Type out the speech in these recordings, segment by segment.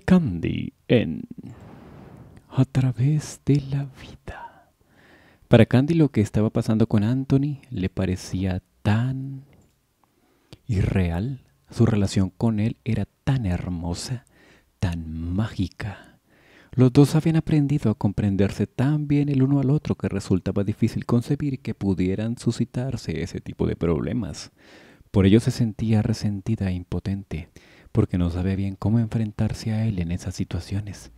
Candy en A través de la vida. Para Candy lo que estaba pasando con Anthony le parecía tan irreal. Su relación con él era tan hermosa, tan mágica. Los dos habían aprendido a comprenderse tan bien el uno al otro que resultaba difícil concebir que pudieran suscitarse ese tipo de problemas. Por ello se sentía resentida e impotente porque no sabía bien cómo enfrentarse a él en esas situaciones.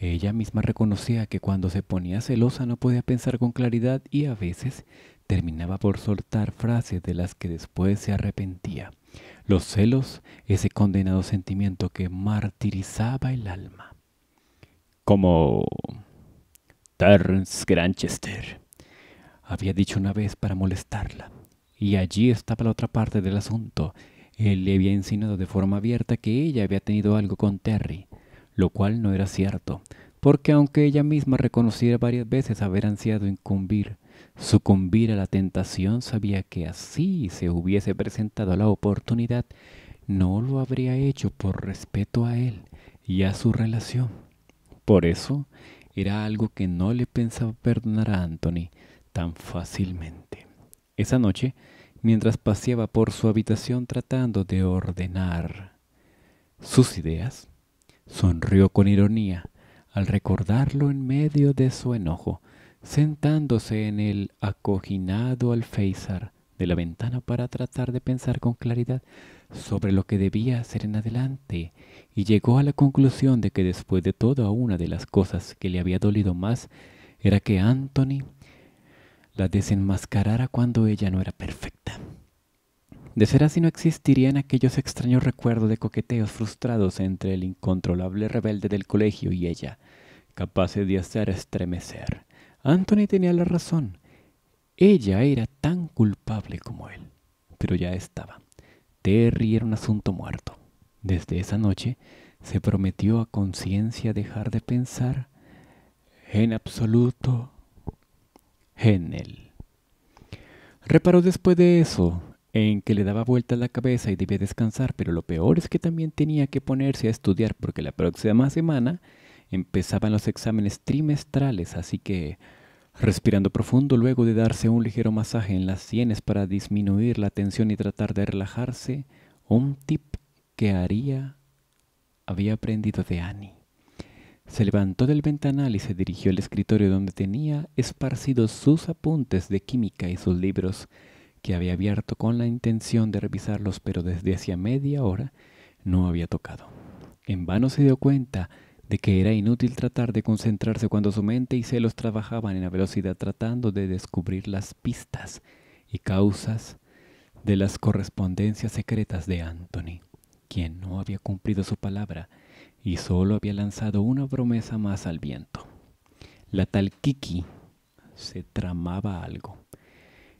Ella misma reconocía que cuando se ponía celosa no podía pensar con claridad y a veces terminaba por soltar frases de las que después se arrepentía. Los celos, ese condenado sentimiento que martirizaba el alma. Como Terence Granchester había dicho una vez para molestarla. Y allí estaba la otra parte del asunto, él eh, le había insinuado de forma abierta que ella había tenido algo con Terry, lo cual no era cierto, porque aunque ella misma reconociera varias veces haber ansiado incumbir, sucumbir a la tentación, sabía que así se hubiese presentado la oportunidad, no lo habría hecho por respeto a él y a su relación. Por eso, era algo que no le pensaba perdonar a Anthony tan fácilmente. Esa noche, mientras paseaba por su habitación tratando de ordenar sus ideas, sonrió con ironía al recordarlo en medio de su enojo, sentándose en el acoginado alféizar de la ventana para tratar de pensar con claridad sobre lo que debía hacer en adelante, y llegó a la conclusión de que después de todo una de las cosas que le había dolido más era que Anthony la desenmascarara cuando ella no era perfecta. De ser así no existirían aquellos extraños recuerdos de coqueteos frustrados entre el incontrolable rebelde del colegio y ella, capaces de hacer estremecer. Anthony tenía la razón. Ella era tan culpable como él. Pero ya estaba. Terry era un asunto muerto. Desde esa noche se prometió a conciencia dejar de pensar en absoluto Genel. Reparó después de eso en que le daba vuelta la cabeza y debía descansar, pero lo peor es que también tenía que ponerse a estudiar porque la próxima semana empezaban los exámenes trimestrales, así que, respirando profundo luego de darse un ligero masaje en las sienes para disminuir la tensión y tratar de relajarse, un tip que haría había aprendido de Annie. Se levantó del ventanal y se dirigió al escritorio donde tenía esparcidos sus apuntes de química y sus libros, que había abierto con la intención de revisarlos, pero desde hacía media hora no había tocado. En vano se dio cuenta de que era inútil tratar de concentrarse cuando su mente y celos trabajaban en la velocidad tratando de descubrir las pistas y causas de las correspondencias secretas de Anthony, quien no había cumplido su palabra y solo había lanzado una promesa más al viento. La tal Kiki se tramaba algo.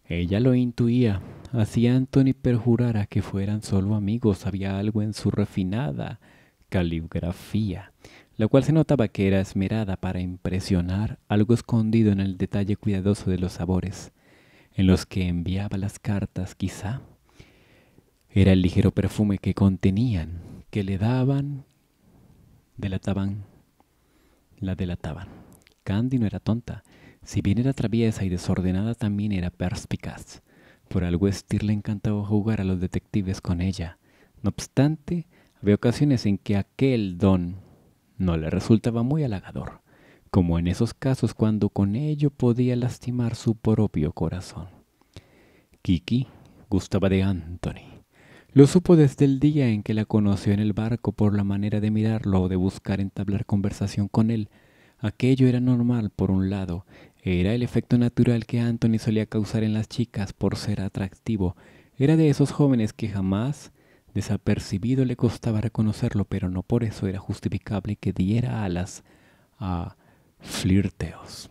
Ella lo intuía, Hacía Anthony perjurara que fueran solo amigos, había algo en su refinada caligrafía, la cual se notaba que era esmerada para impresionar algo escondido en el detalle cuidadoso de los sabores en los que enviaba las cartas quizá. Era el ligero perfume que contenían, que le daban delataban, la delataban. Candy no era tonta. Si bien era traviesa y desordenada, también era perspicaz. Por algo estir le encantaba jugar a los detectives con ella. No obstante, había ocasiones en que aquel don no le resultaba muy halagador, como en esos casos cuando con ello podía lastimar su propio corazón. Kiki gustaba de Anthony, lo supo desde el día en que la conoció en el barco por la manera de mirarlo o de buscar entablar conversación con él. Aquello era normal, por un lado, era el efecto natural que Anthony solía causar en las chicas por ser atractivo. Era de esos jóvenes que jamás desapercibido le costaba reconocerlo, pero no por eso era justificable que diera alas a flirteos.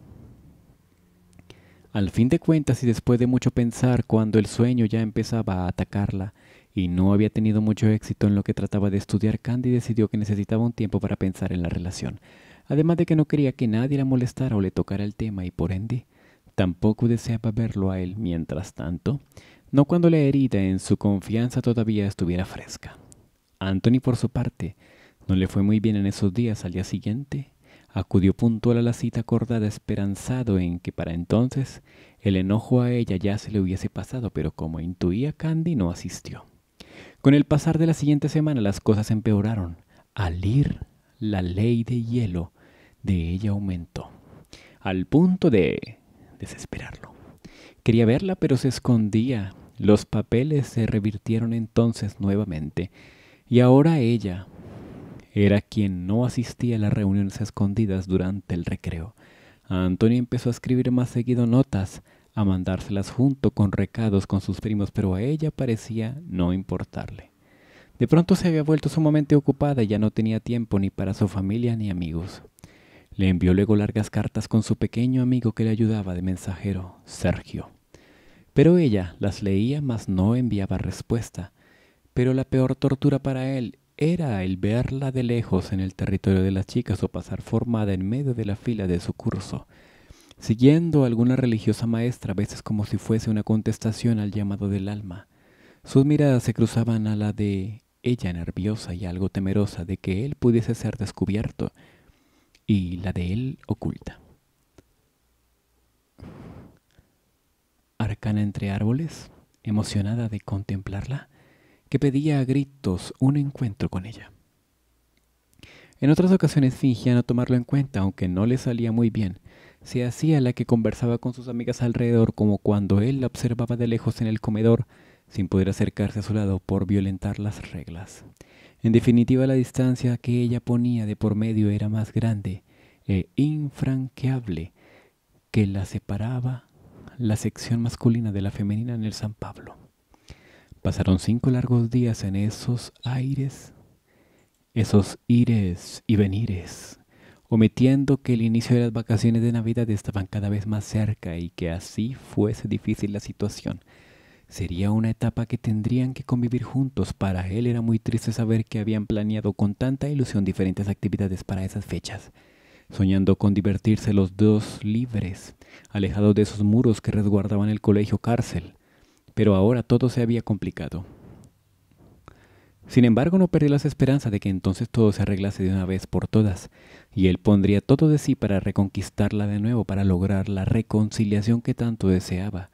Al fin de cuentas y después de mucho pensar, cuando el sueño ya empezaba a atacarla, y no había tenido mucho éxito en lo que trataba de estudiar, Candy decidió que necesitaba un tiempo para pensar en la relación, además de que no quería que nadie la molestara o le tocara el tema y por ende tampoco deseaba verlo a él mientras tanto, no cuando la herida en su confianza todavía estuviera fresca. Anthony, por su parte, no le fue muy bien en esos días al día siguiente. Acudió puntual a la cita acordada esperanzado en que para entonces el enojo a ella ya se le hubiese pasado, pero como intuía Candy no asistió. Con el pasar de la siguiente semana las cosas empeoraron. Al ir, la ley de hielo de ella aumentó, al punto de desesperarlo. Quería verla, pero se escondía. Los papeles se revirtieron entonces nuevamente, y ahora ella era quien no asistía a las reuniones escondidas durante el recreo. Antonio empezó a escribir más seguido notas a mandárselas junto con recados con sus primos, pero a ella parecía no importarle. De pronto se había vuelto sumamente ocupada y ya no tenía tiempo ni para su familia ni amigos. Le envió luego largas cartas con su pequeño amigo que le ayudaba de mensajero, Sergio. Pero ella las leía, mas no enviaba respuesta. Pero la peor tortura para él era el verla de lejos en el territorio de las chicas o pasar formada en medio de la fila de su curso siguiendo a alguna religiosa maestra, a veces como si fuese una contestación al llamado del alma. Sus miradas se cruzaban a la de ella nerviosa y algo temerosa de que él pudiese ser descubierto, y la de él oculta. Arcana entre árboles, emocionada de contemplarla, que pedía a gritos un encuentro con ella. En otras ocasiones fingía no tomarlo en cuenta, aunque no le salía muy bien, se hacía la que conversaba con sus amigas alrededor como cuando él la observaba de lejos en el comedor, sin poder acercarse a su lado por violentar las reglas. En definitiva, la distancia que ella ponía de por medio era más grande e infranqueable que la separaba la sección masculina de la femenina en el San Pablo. Pasaron cinco largos días en esos aires, esos ires y venires omitiendo que el inicio de las vacaciones de Navidad estaban cada vez más cerca y que así fuese difícil la situación. Sería una etapa que tendrían que convivir juntos. Para él era muy triste saber que habían planeado con tanta ilusión diferentes actividades para esas fechas, soñando con divertirse los dos libres, alejados de esos muros que resguardaban el colegio cárcel. Pero ahora todo se había complicado. Sin embargo, no perdió las esperanzas de que entonces todo se arreglase de una vez por todas, y él pondría todo de sí para reconquistarla de nuevo, para lograr la reconciliación que tanto deseaba,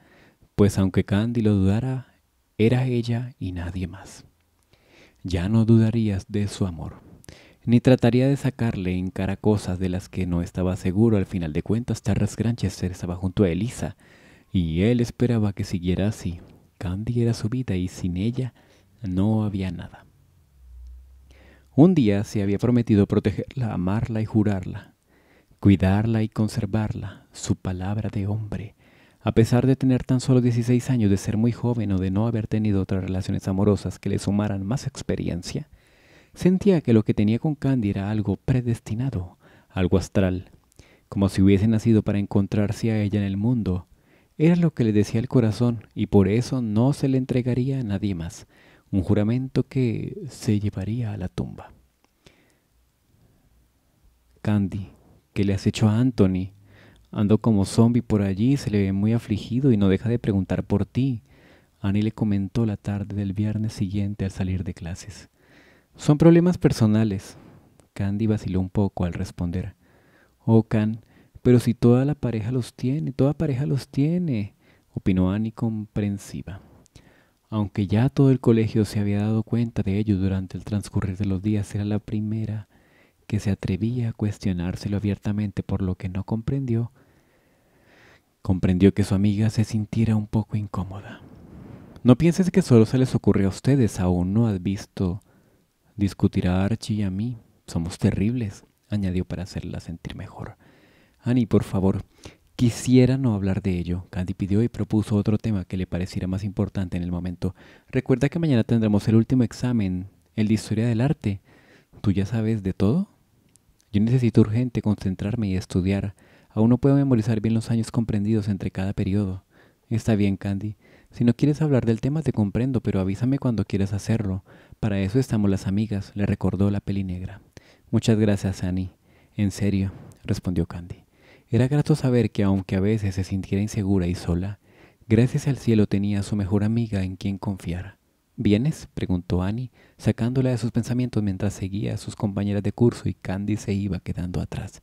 pues aunque Candy lo dudara, era ella y nadie más. Ya no dudarías de su amor, ni trataría de sacarle en cara cosas de las que no estaba seguro. Al final de cuentas, Charles Granchester estaba junto a Elisa, y él esperaba que siguiera así. Candy era su vida y sin ella no había nada. Un día se había prometido protegerla, amarla y jurarla, cuidarla y conservarla, su palabra de hombre, a pesar de tener tan solo 16 años, de ser muy joven o de no haber tenido otras relaciones amorosas que le sumaran más experiencia, sentía que lo que tenía con Candy era algo predestinado, algo astral, como si hubiese nacido para encontrarse a ella en el mundo. Era lo que le decía el corazón y por eso no se le entregaría a nadie más, un juramento que se llevaría a la tumba. Candy, ¿qué le has hecho a Anthony? Ando como zombie por allí, se le ve muy afligido y no deja de preguntar por ti. Annie le comentó la tarde del viernes siguiente al salir de clases. Son problemas personales. Candy vaciló un poco al responder. Oh, Can, pero si toda la pareja los tiene, toda pareja los tiene, opinó Annie comprensiva. Aunque ya todo el colegio se había dado cuenta de ello durante el transcurrir de los días, era la primera que se atrevía a cuestionárselo abiertamente por lo que no comprendió. Comprendió que su amiga se sintiera un poco incómoda. No pienses que solo se les ocurrió a ustedes, aún no has visto discutir a Archie y a mí. Somos terribles, añadió para hacerla sentir mejor. Annie, por favor, Quisiera no hablar de ello, —Candy pidió y propuso otro tema que le pareciera más importante en el momento. Recuerda que mañana tendremos el último examen, el de historia del arte. ¿Tú ya sabes de todo? Yo necesito urgente concentrarme y estudiar. Aún no puedo memorizar bien los años comprendidos entre cada periodo. Está bien, Candy. Si no quieres hablar del tema te comprendo, pero avísame cuando quieras hacerlo. Para eso estamos las amigas, le recordó la peli negra. Muchas gracias, Annie. En serio, respondió Candy. Era grato saber que aunque a veces se sintiera insegura y sola, gracias al cielo tenía a su mejor amiga en quien confiar. ¿Vienes? preguntó Annie, sacándola de sus pensamientos mientras seguía a sus compañeras de curso y Candy se iba quedando atrás.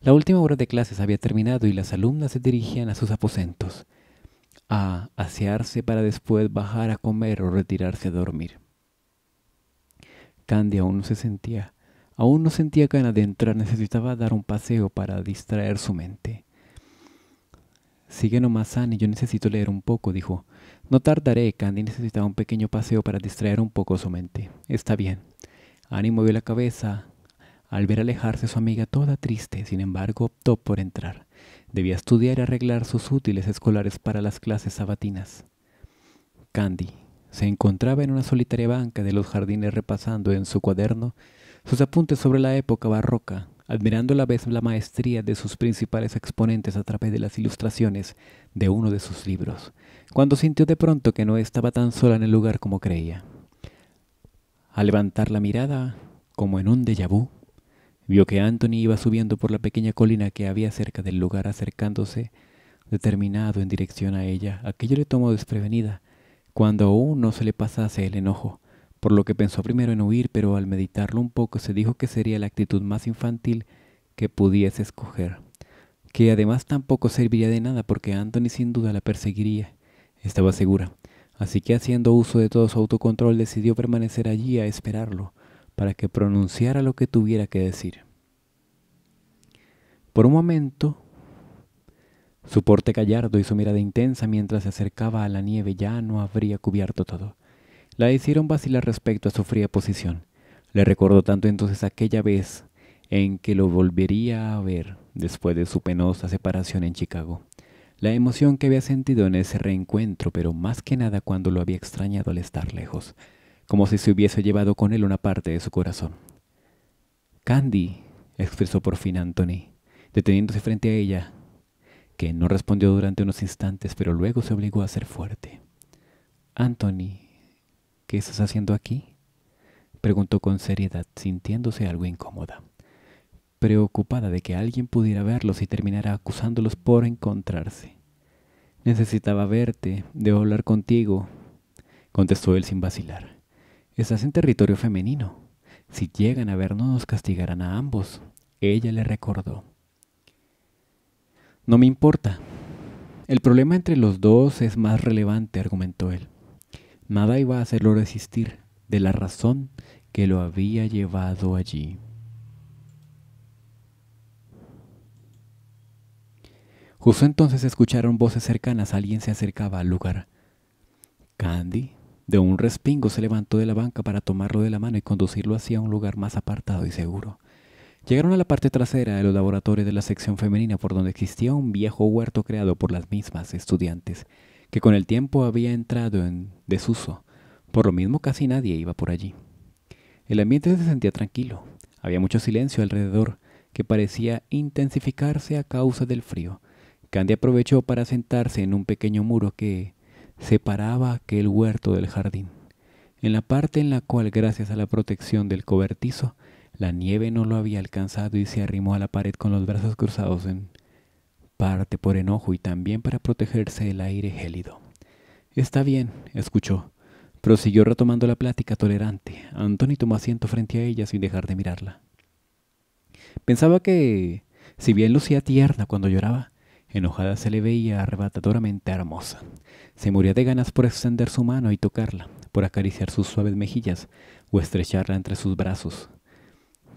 La última hora de clases había terminado y las alumnas se dirigían a sus aposentos, a asearse para después bajar a comer o retirarse a dormir. Candy aún no se sentía Aún no sentía ganas de entrar, necesitaba dar un paseo para distraer su mente. Sigue nomás, Annie, yo necesito leer un poco, dijo. No tardaré, Candy necesitaba un pequeño paseo para distraer un poco su mente. Está bien. Annie movió la cabeza al ver alejarse su amiga toda triste, sin embargo optó por entrar. Debía estudiar y arreglar sus útiles escolares para las clases sabatinas. Candy se encontraba en una solitaria banca de los jardines repasando en su cuaderno sus apuntes sobre la época barroca, admirando a la vez la maestría de sus principales exponentes a través de las ilustraciones de uno de sus libros, cuando sintió de pronto que no estaba tan sola en el lugar como creía. Al levantar la mirada, como en un déjà vu, vio que Anthony iba subiendo por la pequeña colina que había cerca del lugar, acercándose determinado en dirección a ella. Aquello le tomó desprevenida, cuando aún no se le pasase el enojo por lo que pensó primero en huir, pero al meditarlo un poco se dijo que sería la actitud más infantil que pudiese escoger, que además tampoco serviría de nada porque Anthony sin duda la perseguiría, estaba segura, así que haciendo uso de todo su autocontrol decidió permanecer allí a esperarlo, para que pronunciara lo que tuviera que decir. Por un momento, su porte gallardo y su mirada intensa mientras se acercaba a la nieve ya no habría cubierto todo la hicieron vacilar respecto a su fría posición. Le recordó tanto entonces aquella vez en que lo volvería a ver después de su penosa separación en Chicago. La emoción que había sentido en ese reencuentro, pero más que nada cuando lo había extrañado al estar lejos, como si se hubiese llevado con él una parte de su corazón. Candy, expresó por fin Anthony, deteniéndose frente a ella, que no respondió durante unos instantes, pero luego se obligó a ser fuerte. Anthony, ¿Qué estás haciendo aquí? preguntó con seriedad, sintiéndose algo incómoda, preocupada de que alguien pudiera verlos y terminara acusándolos por encontrarse. Necesitaba verte, debo hablar contigo, contestó él sin vacilar. Estás en territorio femenino. Si llegan a vernos, nos castigarán a ambos. Ella le recordó. No me importa. El problema entre los dos es más relevante, argumentó él. Nada iba a hacerlo resistir de la razón que lo había llevado allí. Justo entonces escucharon voces cercanas, alguien se acercaba al lugar. Candy, de un respingo, se levantó de la banca para tomarlo de la mano y conducirlo hacia un lugar más apartado y seguro. Llegaron a la parte trasera de los laboratorios de la sección femenina por donde existía un viejo huerto creado por las mismas estudiantes que con el tiempo había entrado en desuso, por lo mismo casi nadie iba por allí. El ambiente se sentía tranquilo, había mucho silencio alrededor, que parecía intensificarse a causa del frío. Candy aprovechó para sentarse en un pequeño muro que separaba aquel huerto del jardín, en la parte en la cual, gracias a la protección del cobertizo, la nieve no lo había alcanzado y se arrimó a la pared con los brazos cruzados en parte por enojo y también para protegerse del aire gélido. Está bien, escuchó. Prosiguió retomando la plática tolerante. Anthony tomó asiento frente a ella sin dejar de mirarla. Pensaba que, si bien lucía tierna cuando lloraba, enojada se le veía arrebatadoramente hermosa. Se moría de ganas por extender su mano y tocarla, por acariciar sus suaves mejillas o estrecharla entre sus brazos.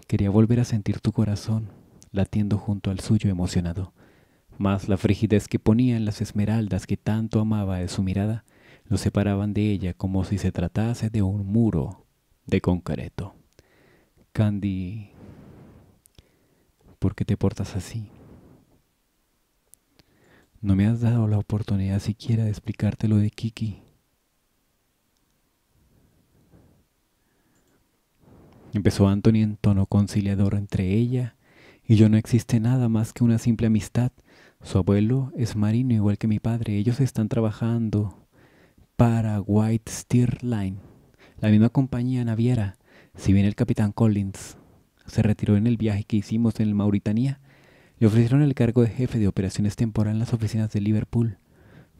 Quería volver a sentir tu corazón latiendo junto al suyo emocionado. Más la frigidez que ponía en las esmeraldas que tanto amaba de su mirada lo separaban de ella como si se tratase de un muro de concreto. Candy, ¿por qué te portas así? No me has dado la oportunidad siquiera de explicártelo lo de Kiki. Empezó Anthony en tono conciliador entre ella y yo no existe nada más que una simple amistad su abuelo es marino igual que mi padre. Ellos están trabajando para White Steer Line, la misma compañía naviera. Si bien el capitán Collins se retiró en el viaje que hicimos en Mauritania, le ofrecieron el cargo de jefe de operaciones temporal en las oficinas de Liverpool.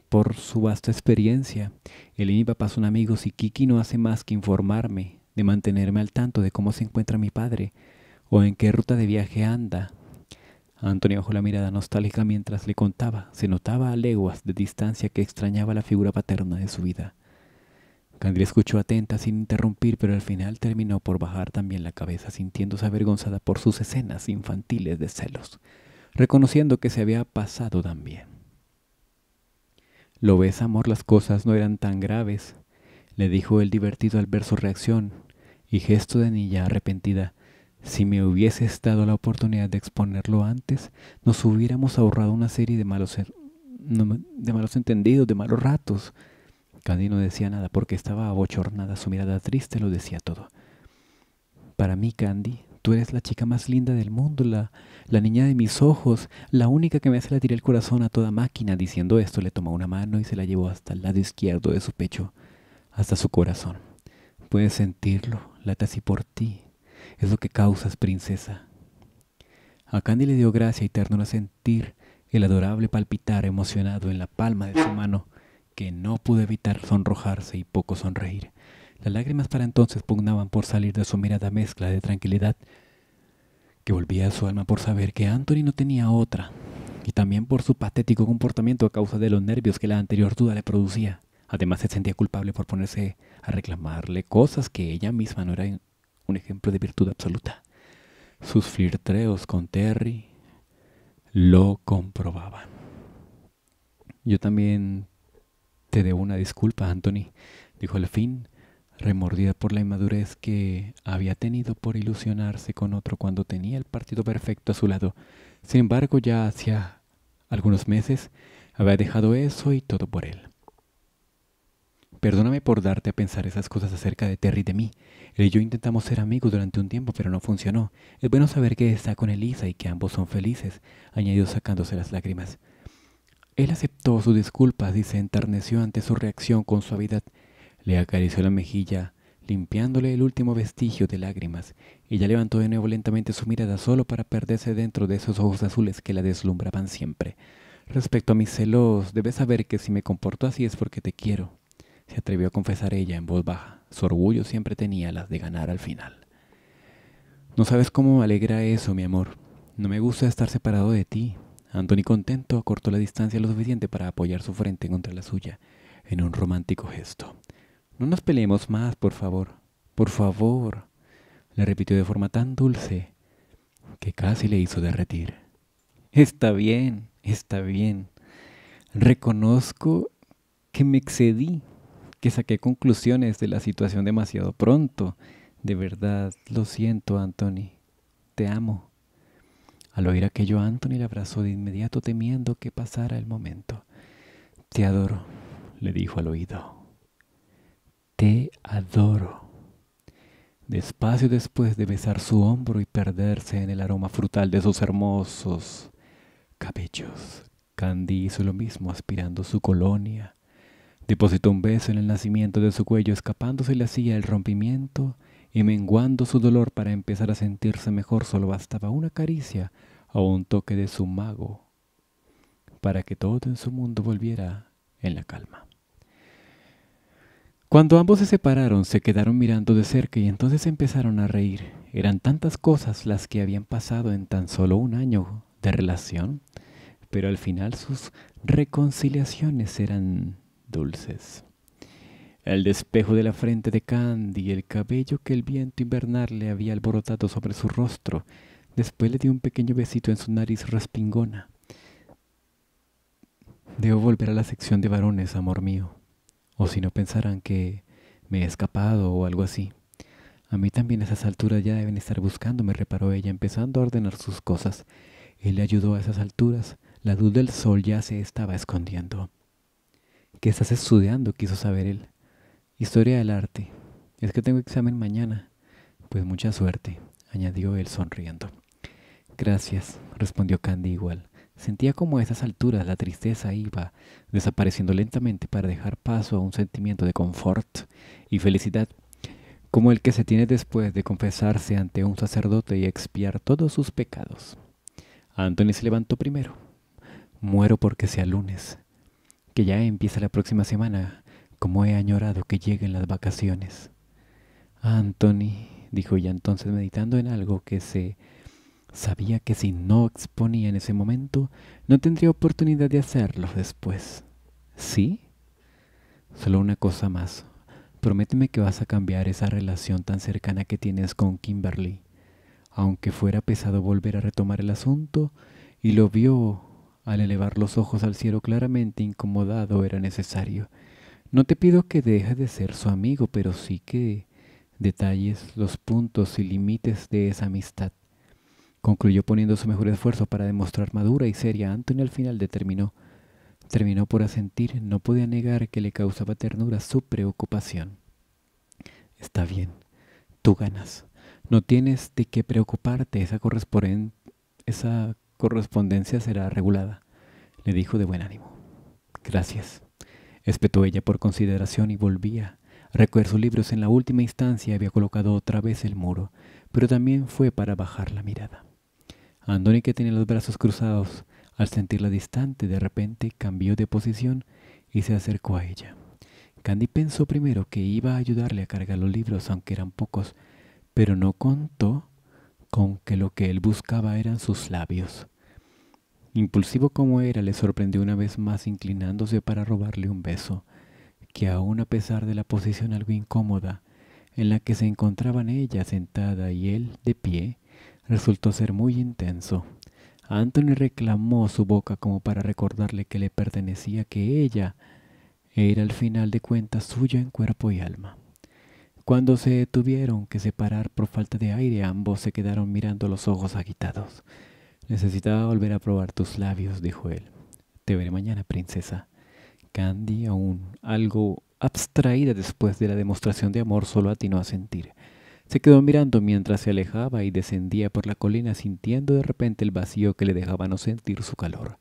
Por su vasta experiencia, él y mi papá son amigos y Kiki no hace más que informarme, de mantenerme al tanto de cómo se encuentra mi padre o en qué ruta de viaje anda Antonio bajó la mirada nostálgica mientras le contaba. Se notaba a leguas de distancia que extrañaba la figura paterna de su vida. Candri escuchó atenta sin interrumpir, pero al final terminó por bajar también la cabeza, sintiéndose avergonzada por sus escenas infantiles de celos, reconociendo que se había pasado también. Lo ves, amor, las cosas no eran tan graves, le dijo el divertido al ver su reacción y gesto de niña arrepentida. Si me hubiese estado la oportunidad de exponerlo antes, nos hubiéramos ahorrado una serie de malos, de malos entendidos, de malos ratos. Candy no decía nada porque estaba abochornada, su mirada triste lo decía todo. Para mí, Candy, tú eres la chica más linda del mundo, la, la niña de mis ojos, la única que me hace latir el corazón a toda máquina. Diciendo esto, le tomó una mano y se la llevó hasta el lado izquierdo de su pecho, hasta su corazón. Puedes sentirlo, late así por ti, es lo que causas, princesa. A Candy le dio gracia y a sentir el adorable palpitar emocionado en la palma de su mano, que no pudo evitar sonrojarse y poco sonreír. Las lágrimas para entonces pugnaban por salir de su mirada mezcla de tranquilidad que volvía a su alma por saber que Anthony no tenía otra, y también por su patético comportamiento a causa de los nervios que la anterior duda le producía. Además se sentía culpable por ponerse a reclamarle cosas que ella misma no era un ejemplo de virtud absoluta. Sus flirtreos con Terry lo comprobaban. Yo también te debo una disculpa, Anthony, dijo al fin, remordida por la inmadurez que había tenido por ilusionarse con otro cuando tenía el partido perfecto a su lado. Sin embargo, ya hacía algunos meses había dejado eso y todo por él. Perdóname por darte a pensar esas cosas acerca de Terry y de mí. Él y yo intentamos ser amigos durante un tiempo, pero no funcionó. Es bueno saber que está con Elisa y que ambos son felices, añadió sacándose las lágrimas. Él aceptó sus disculpas y se enterneció ante su reacción con suavidad. Le acarició la mejilla, limpiándole el último vestigio de lágrimas. Ella levantó de nuevo lentamente su mirada solo para perderse dentro de esos ojos azules que la deslumbraban siempre. Respecto a mis celos, debes saber que si me comporto así es porque te quiero se atrevió a confesar ella en voz baja. Su orgullo siempre tenía las de ganar al final. No sabes cómo me alegra eso, mi amor. No me gusta estar separado de ti. Anthony contento cortó la distancia lo suficiente para apoyar su frente contra la suya, en un romántico gesto. No nos peleemos más, por favor. Por favor. Le repitió de forma tan dulce que casi le hizo derretir. Está bien, está bien. Reconozco que me excedí, que saqué conclusiones de la situación demasiado pronto. De verdad, lo siento, Anthony. Te amo. Al oír aquello, Anthony le abrazó de inmediato temiendo que pasara el momento. Te adoro, le dijo al oído. Te adoro. Despacio después de besar su hombro y perderse en el aroma frutal de sus hermosos cabellos, Candy hizo lo mismo aspirando su colonia Depositó un beso en el nacimiento de su cuello, escapándose la hacía el rompimiento y menguando su dolor para empezar a sentirse mejor. Solo bastaba una caricia o un toque de su mago para que todo en su mundo volviera en la calma. Cuando ambos se separaron, se quedaron mirando de cerca y entonces empezaron a reír. Eran tantas cosas las que habían pasado en tan solo un año de relación, pero al final sus reconciliaciones eran dulces. El despejo de la frente de Candy, el cabello que el viento invernal le había alborotado sobre su rostro, después le dio un pequeño besito en su nariz raspingona. Debo volver a la sección de varones, amor mío, o si no pensarán que me he escapado o algo así. A mí también a esas alturas ya deben estar buscando me reparó ella, empezando a ordenar sus cosas. Él le ayudó a esas alturas. La luz del sol ya se estaba escondiendo. ¿Qué estás estudiando? quiso saber él. Historia del arte. Es que tengo examen mañana. Pues mucha suerte, añadió él sonriendo. Gracias, respondió Candy igual. Sentía como a esas alturas la tristeza iba desapareciendo lentamente para dejar paso a un sentimiento de confort y felicidad, como el que se tiene después de confesarse ante un sacerdote y expiar todos sus pecados. Anthony se levantó primero. Muero porque sea lunes, que ya empieza la próxima semana, como he añorado que lleguen las vacaciones. Anthony, dijo ya entonces meditando en algo que se sabía que si no exponía en ese momento, no tendría oportunidad de hacerlo después. ¿Sí? Solo una cosa más. Prométeme que vas a cambiar esa relación tan cercana que tienes con Kimberly. Aunque fuera pesado volver a retomar el asunto, y lo vio al elevar los ojos al cielo claramente incomodado era necesario. No te pido que dejes de ser su amigo, pero sí que detalles los puntos y límites de esa amistad. Concluyó poniendo su mejor esfuerzo para demostrar madura y seria. Antonio al final determinó. Terminó por asentir, no podía negar que le causaba ternura su preocupación. Está bien, tú ganas. No tienes de qué preocuparte, esa, esa correspondencia será regulada, le dijo de buen ánimo. Gracias, espetó ella por consideración y volvía. Recoger sus libros en la última instancia había colocado otra vez el muro, pero también fue para bajar la mirada. Andoni, que tenía los brazos cruzados, al sentirla distante, de repente cambió de posición y se acercó a ella. Candy pensó primero que iba a ayudarle a cargar los libros, aunque eran pocos, pero no contó con que lo que él buscaba eran sus labios. Impulsivo como era, le sorprendió una vez más inclinándose para robarle un beso, que aun a pesar de la posición algo incómoda en la que se encontraban ella sentada y él de pie, resultó ser muy intenso. Anthony reclamó su boca como para recordarle que le pertenecía, que ella era al final de cuentas suya en cuerpo y alma. Cuando se tuvieron que separar por falta de aire, ambos se quedaron mirando los ojos agitados. Necesitaba volver a probar tus labios, dijo él. Te veré mañana, princesa. Candy, aún algo abstraída después de la demostración de amor, solo atinó a sentir. Se quedó mirando mientras se alejaba y descendía por la colina sintiendo de repente el vacío que le dejaba no sentir su calor.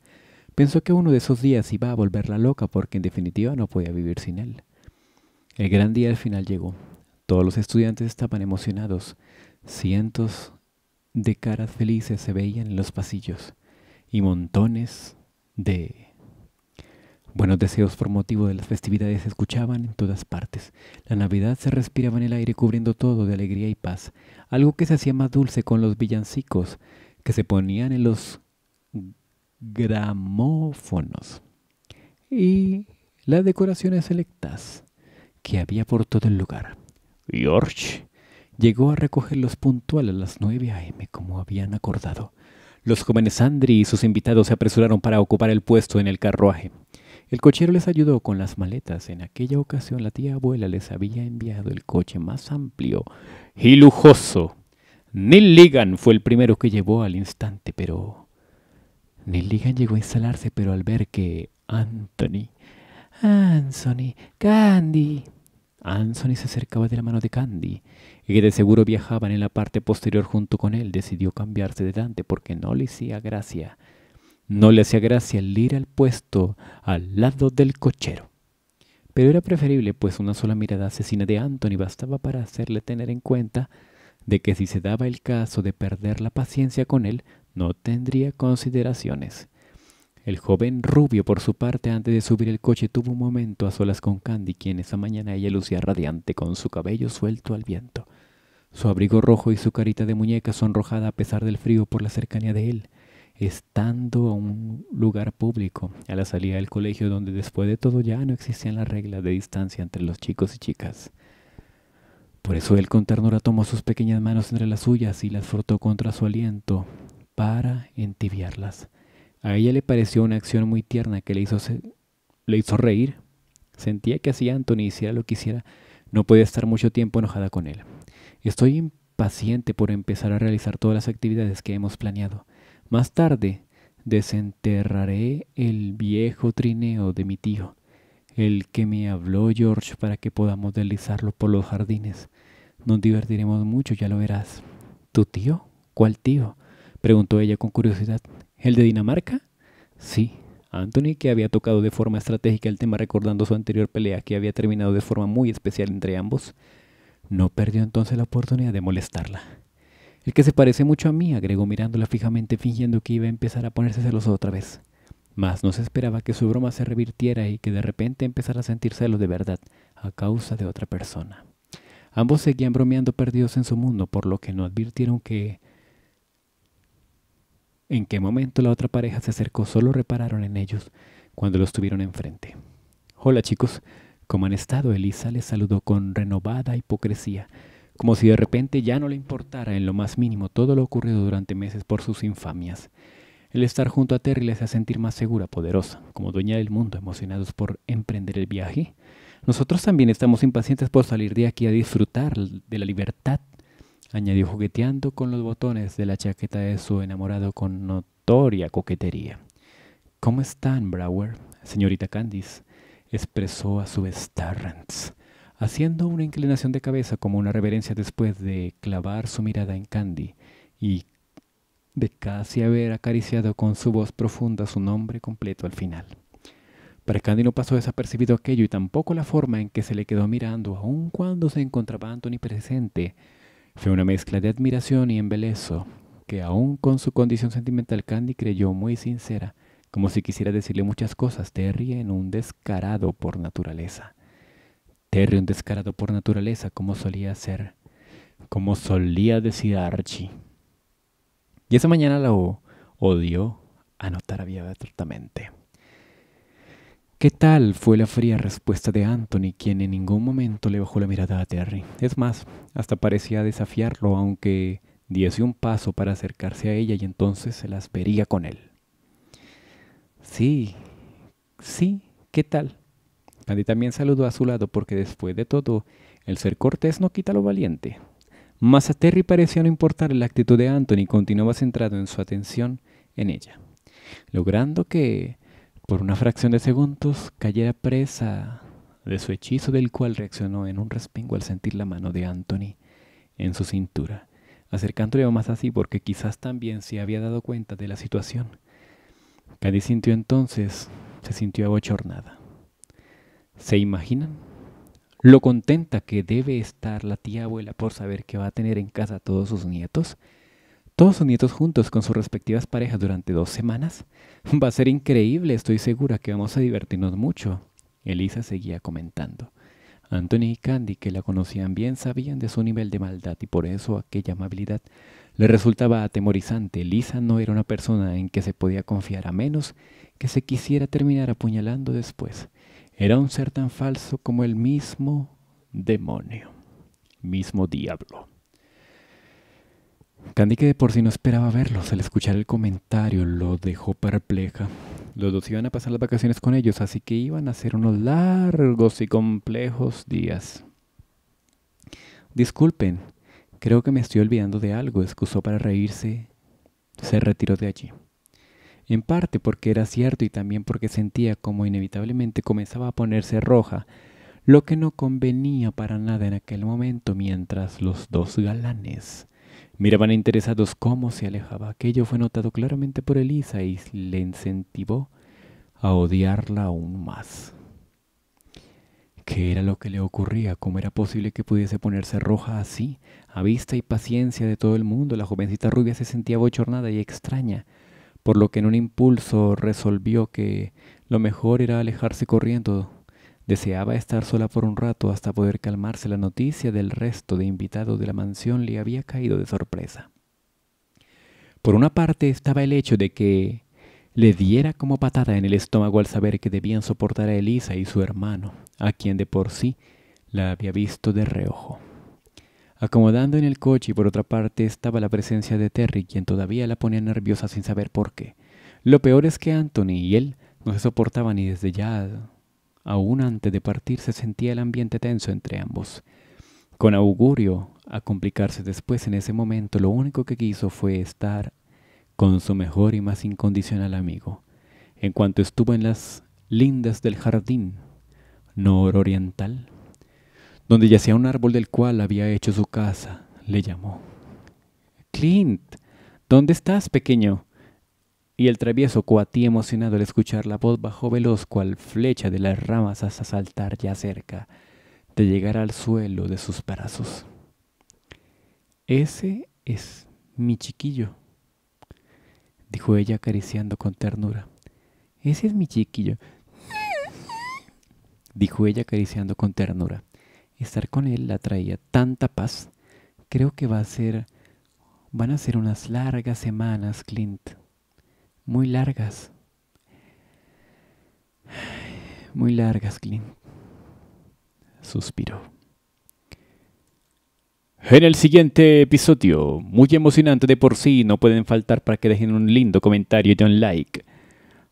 Pensó que uno de esos días iba a volverla loca porque en definitiva no podía vivir sin él. El gran día al final llegó. Todos los estudiantes estaban emocionados. Cientos de caras felices se veían en los pasillos y montones de buenos deseos por motivo de las festividades se escuchaban en todas partes. La Navidad se respiraba en el aire cubriendo todo de alegría y paz, algo que se hacía más dulce con los villancicos que se ponían en los gramófonos y las decoraciones selectas que había por todo el lugar. George Llegó a recogerlos puntual a las 9 a.m. como habían acordado. Los jóvenes Andri y sus invitados se apresuraron para ocupar el puesto en el carruaje. El cochero les ayudó con las maletas. En aquella ocasión la tía abuela les había enviado el coche más amplio y lujoso. Neil Ligan fue el primero que llevó al instante, pero... Neil Ligan llegó a instalarse, pero al ver que Anthony... Anthony, Candy. Anthony se acercaba de la mano de Candy y que de seguro viajaban en la parte posterior junto con él, decidió cambiarse de Dante porque no le hacía gracia. No le hacía gracia el ir al puesto al lado del cochero. Pero era preferible, pues una sola mirada asesina de Anthony bastaba para hacerle tener en cuenta de que si se daba el caso de perder la paciencia con él, no tendría consideraciones. El joven rubio, por su parte, antes de subir el coche, tuvo un momento a solas con Candy, quien esa mañana ella lucía radiante con su cabello suelto al viento. Su abrigo rojo y su carita de muñeca sonrojada a pesar del frío por la cercanía de él, estando a un lugar público, a la salida del colegio donde después de todo ya no existían las reglas de distancia entre los chicos y chicas. Por eso él con ternura tomó sus pequeñas manos entre las suyas y las frotó contra su aliento para entibiarlas. A ella le pareció una acción muy tierna que le hizo, le hizo reír. Sentía que hacía Anthony hiciera lo que hiciera, no podía estar mucho tiempo enojada con él. Estoy impaciente por empezar a realizar todas las actividades que hemos planeado. Más tarde desenterraré el viejo trineo de mi tío, el que me habló George para que podamos deslizarlo por los jardines. Nos divertiremos mucho, ya lo verás. ¿Tu tío? ¿Cuál tío? preguntó ella con curiosidad. ¿El de Dinamarca? Sí. Anthony, que había tocado de forma estratégica el tema recordando su anterior pelea que había terminado de forma muy especial entre ambos, no perdió entonces la oportunidad de molestarla. El que se parece mucho a mí, agregó mirándola fijamente fingiendo que iba a empezar a ponerse celoso otra vez. Mas no se esperaba que su broma se revirtiera y que de repente empezara a sentir celos de verdad a causa de otra persona. Ambos seguían bromeando perdidos en su mundo, por lo que no advirtieron que en qué momento la otra pareja se acercó, solo repararon en ellos cuando los tuvieron enfrente. Hola chicos, como han estado, Elisa le saludó con renovada hipocresía, como si de repente ya no le importara en lo más mínimo todo lo ocurrido durante meses por sus infamias. El estar junto a Terry le hace sentir más segura, poderosa, como dueña del mundo, emocionados por emprender el viaje. Nosotros también estamos impacientes por salir de aquí a disfrutar de la libertad, añadió jugueteando con los botones de la chaqueta de su enamorado con notoria coquetería. ¿Cómo están, Brower? Señorita Candice expresó a su vez haciendo una inclinación de cabeza como una reverencia después de clavar su mirada en Candy y de casi haber acariciado con su voz profunda su nombre completo al final. Para Candy no pasó desapercibido aquello y tampoco la forma en que se le quedó mirando, aun cuando se encontraba Anthony presente. Fue una mezcla de admiración y embelezo, que aun con su condición sentimental Candy creyó muy sincera como si quisiera decirle muchas cosas. Terry en un descarado por naturaleza. Terry un descarado por naturaleza, como solía ser, como solía decir Archie. Y esa mañana la odió anotar abiertamente. ¿Qué tal fue la fría respuesta de Anthony, quien en ningún momento le bajó la mirada a Terry? Es más, hasta parecía desafiarlo, aunque diese un paso para acercarse a ella y entonces se las vería con él. Sí, sí, ¿qué tal? Candy también saludó a su lado porque después de todo, el ser cortés no quita lo valiente. Mas a Terry parecía no importar la actitud de Anthony y continuaba centrado en su atención en ella, logrando que, por una fracción de segundos, cayera presa de su hechizo del cual reaccionó en un respingo al sentir la mano de Anthony en su cintura, acercándole más así porque quizás también se había dado cuenta de la situación Cady sintió entonces, se sintió abochornada. ¿Se imaginan? Lo contenta que debe estar la tía abuela por saber que va a tener en casa a todos sus nietos. Todos sus nietos juntos con sus respectivas parejas durante dos semanas. Va a ser increíble, estoy segura que vamos a divertirnos mucho. Elisa seguía comentando. Anthony y Candy, que la conocían bien, sabían de su nivel de maldad y por eso aquella amabilidad le resultaba atemorizante. Lisa no era una persona en que se podía confiar a menos que se quisiera terminar apuñalando después. Era un ser tan falso como el mismo demonio, mismo diablo. Candy, que de por sí no esperaba verlos, al escuchar el comentario lo dejó perpleja. Los dos iban a pasar las vacaciones con ellos, así que iban a ser unos largos y complejos días. Disculpen, creo que me estoy olvidando de algo, excusó para reírse. Se retiró de allí. En parte porque era cierto y también porque sentía como inevitablemente comenzaba a ponerse roja, lo que no convenía para nada en aquel momento mientras los dos galanes Miraban interesados cómo se alejaba. Aquello fue notado claramente por Elisa y le incentivó a odiarla aún más. ¿Qué era lo que le ocurría? ¿Cómo era posible que pudiese ponerse roja así? A vista y paciencia de todo el mundo, la jovencita rubia se sentía bochornada y extraña, por lo que en un impulso resolvió que lo mejor era alejarse corriendo Deseaba estar sola por un rato hasta poder calmarse. La noticia del resto de invitados de la mansión le había caído de sorpresa. Por una parte estaba el hecho de que le diera como patada en el estómago al saber que debían soportar a Elisa y su hermano, a quien de por sí la había visto de reojo. Acomodando en el coche y por otra parte estaba la presencia de Terry, quien todavía la ponía nerviosa sin saber por qué. Lo peor es que Anthony y él no se soportaban y desde ya Aún antes de partir se sentía el ambiente tenso entre ambos. Con augurio a complicarse después en ese momento, lo único que quiso fue estar con su mejor y más incondicional amigo. En cuanto estuvo en las lindas del jardín nororiental, donde yacía un árbol del cual había hecho su casa, le llamó. Clint, ¿dónde estás, pequeño? y el travieso cuatí emocionado al escuchar la voz bajó veloz cual flecha de las ramas hasta saltar ya cerca de llegar al suelo de sus brazos. Ese es mi chiquillo, dijo ella acariciando con ternura. Ese es mi chiquillo, dijo ella acariciando con ternura. Estar con él la traía tanta paz. Creo que va a ser, van a ser unas largas semanas, Clint muy largas. Muy largas, Clint. Suspiró. En el siguiente episodio, muy emocionante de por sí, no pueden faltar para que dejen un lindo comentario y un like.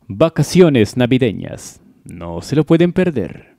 Vacaciones navideñas, no se lo pueden perder.